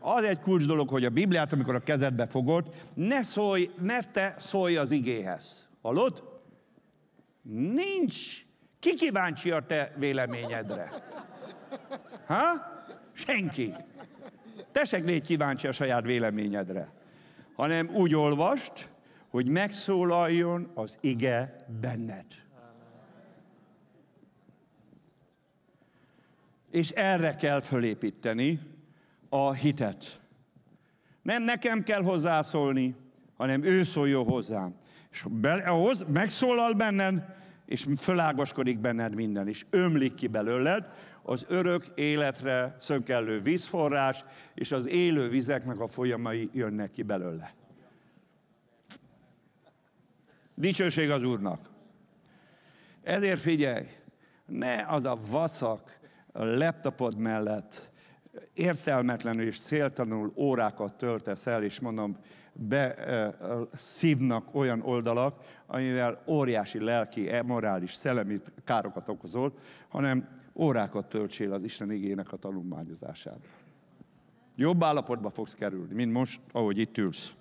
Az egy kulcs dolog, hogy a Bibliát, amikor a kezedbe fogod, ne szólj, ne te szólj az igéhez. Hallod? Nincs. Ki kíváncsi a te véleményedre? Ha? Senki. Tesek légy kíváncsi a saját véleményedre, hanem úgy olvast, hogy megszólaljon az ige benned. És erre kell fölépíteni a hitet. Nem nekem kell hozzászólni, hanem ő szóljon hozzám. És megszólal benned, és fölágoskodik benned minden, és ömlik ki belőled az örök életre szökellő vízforrás, és az élő vizeknek a folyamai jönnek ki belőle. Dicsőség az Úrnak. Ezért figyelj, ne az a vacak a laptopod mellett értelmetlenül és céltanul órákat töltesz el, és mondom, be szívnak olyan oldalak, amivel óriási lelki, e, morális, szellemi károkat okozol, hanem órákat töltsél az Isten igének a tanulmányozásában. Jobb állapotba fogsz kerülni, mint most, ahogy itt ülsz.